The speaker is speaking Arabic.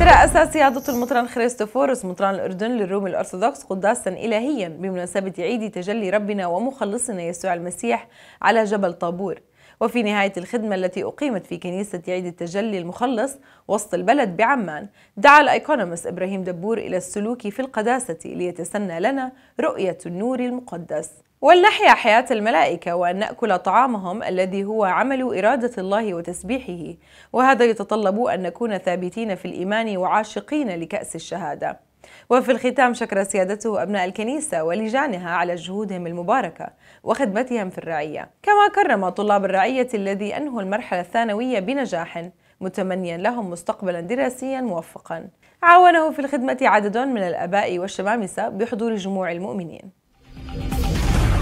ترأس سيادة المطران خريستوفوروس مطران الأردن للروم الأرثوذكس قداسا إلهيا بمناسبة عيد تجلي ربنا ومخلصنا يسوع المسيح على جبل طابور وفي نهاية الخدمة التي أقيمت في كنيسة عيد التجلي المخلص وسط البلد بعمان دعا الأيكونومس إبراهيم دبور إلى السلوك في القداسة ليتسنى لنا رؤية النور المقدس ولنحيا حياة الملائكة وأن نأكل طعامهم الذي هو عمل إرادة الله وتسبيحه وهذا يتطلب أن نكون ثابتين في الإيمان وعاشقين لكأس الشهادة وفي الختام شكر سيادته أبناء الكنيسة ولجانها على جهودهم المباركة وخدمتهم في الرعية كما كرم طلاب الرعية الذي أنهوا المرحلة الثانوية بنجاح متمنيا لهم مستقبلا دراسيا موفقا عاونه في الخدمة عدد من الآباء والشمامسة بحضور جموع المؤمنين